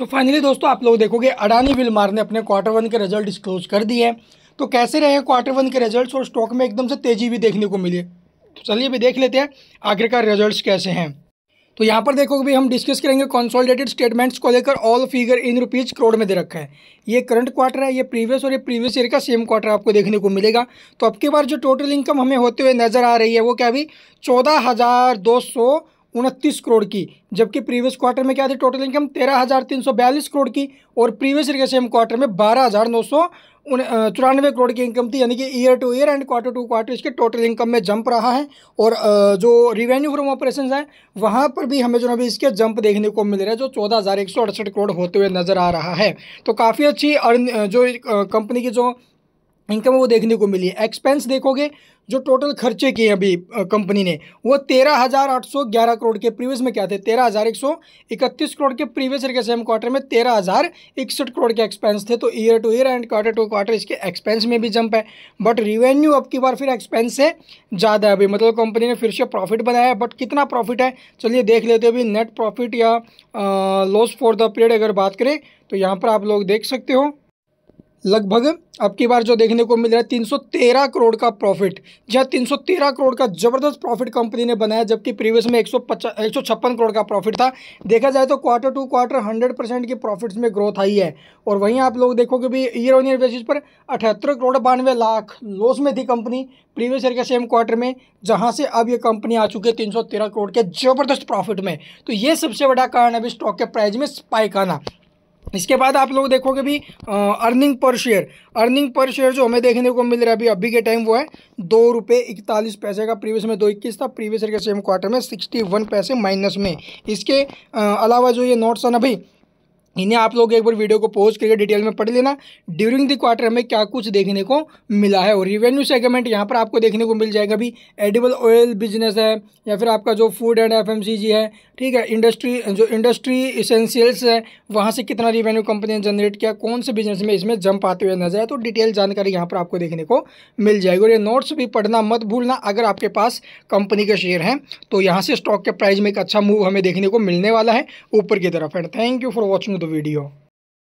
so finally दोस्तों आप लोग देखोगे अडानी विलमार ने अपने क्वार्टर वन के रिजल्ट डिस्क्लोज कर दिए हैं तो कैसे रहे क्वार्टर वन के रिजल्ट्स और स्टॉक में एकदम से तेज़ी भी देखने को मिली तो चलिए भी देख लेते हैं आखिरकार रिजल्ट्स कैसे हैं तो यहाँ पर देखोगे भी हम डिस्कस करेंगे कॉन्सोलिडेटेड स्टेटमेंट्स को लेकर all figure in rupees crore में दे रखा है ये करंट क्वार्टर है ये प्रीवियस और ये प्रीवियस ईयर का सेम क्वार्टर आपको देखने को मिलेगा तो अब के बार जो टोटल इनकम हमें होते हुए नज़र आ रही है वो क्या अभी चौदह हज़ार दो सौ उनतीस करोड़ की जबकि प्रीवियस क्वार्टर में क्या थी टोटल इनकम तेरह हज़ार तीन सौ बयालीस करोड़ की और प्रीवियस ईयर के सेम क्वार्टर में बारह हज़ार नौ सौ चौरानवे करोड़ की इनकम थी यानी कि year to year and quarter to quarter इसके टोटल इनकम में जंप रहा है और जो रिवेन्यू फ्रॉम ऑपरेशन है वहाँ पर भी हमें जो है अभी इसके जंप देखने को मिल रहा है जो चौदह हज़ार एक सौ अड़सठ करोड़ होते हुए नज़र आ रहा है तो काफ़ी अच्छी जो कंपनी की जो इनकम वो देखने को मिली है एक्सपेंस देखोगे जो टोटल खर्चे किए अभी कंपनी ने वो तेरह हज़ार आठ सौ ग्यारह करोड़ के प्रीवियस में क्या थे तेरह हज़ार एक सौ इकतीस करोड़ के प्रीवियस ईयर के सेम क्वार्टर में तेरह हज़ार इकसठ करोड़ के एक्सपेंस थे तो year to year and quarter to quarter इसके एक्सपेंस में भी जंप है बट रिवेन्यू अब की बार फिर एक्सपेंस से ज़्यादा है अभी मतलब कंपनी ने फिर से प्रॉफिट बनाया बट कितना प्रॉफिट है चलिए देख लेते हो अभी नेट प्रॉफिट या लॉस फॉर द पीरियड अगर बात करें तो यहाँ पर आप लोग देख सकते हो लगभग अब की बार जो देखने को मिल रहा है 313 करोड़ का प्रॉफिट जहाँ 313 करोड़ का जबरदस्त प्रॉफिट कंपनी ने बनाया जबकि प्रीवियस में एक सौ करोड़ का प्रॉफिट था देखा जाए तो क्वार्टर टू क्वार्टर 100 परसेंट की प्रॉफिट्स में ग्रोथ आई है और वहीं आप लोग देखोगे भी ईयर ऑन ईयर बेसिस पर अठहत्तर करोड़ बानवे लाख लॉस में थी कंपनी प्रीवियस ईयर के सेम क्वार्टर में जहाँ से अब ये कंपनी आ चुकी है तीन करोड़ के जबरदस्त प्रॉफिट में तो ये सबसे बड़ा कारण है अभी स्टॉक के प्राइज में स्पाइक आना इसके बाद आप लोग देखोगे भी earning per share earning per share जो हमें देखने को मिल रहा है अभी अभी के टाइम वो है दो रुपये इकतालीस पैसे का प्रीवियस में दो इक्कीस था प्रीवियस ईयर के सेम क्वार्टर में सिक्सटी वन पैसे माइनस में इसके अलावा जो ये नोट्स है ना भाई इन्हें आप लोग एक बार वीडियो को पोज करके डिटेल में पढ़ लेना ड्यूरिंग द क्वार्टर हमें क्या कुछ देखने को मिला है और रिवेन्यू सेगमेंट यहाँ पर आपको देखने को मिल जाएगा अभी एडिबल ऑयल बिजनेस है या फिर आपका जो फूड एंड एफ है ठीक है इंडस्ट्री जो इंडस्ट्री इसेंशियल्स है वहाँ से कितना रिवेन्यू कंपनी ने जनरेट किया कौन से बिजनेस में इसमें जम पाते हुए नजर आए तो डिटेल जानकारी यहाँ पर आपको देखने को मिल जाएगी और ये नोट्स भी पढ़ना मत भूलना अगर आपके पास कंपनी के शेयर हैं तो यहाँ से स्टॉक के प्राइस में एक अच्छा मूव हमें देखने को मिलने वाला है ऊपर की तरफ and thank you for watching the video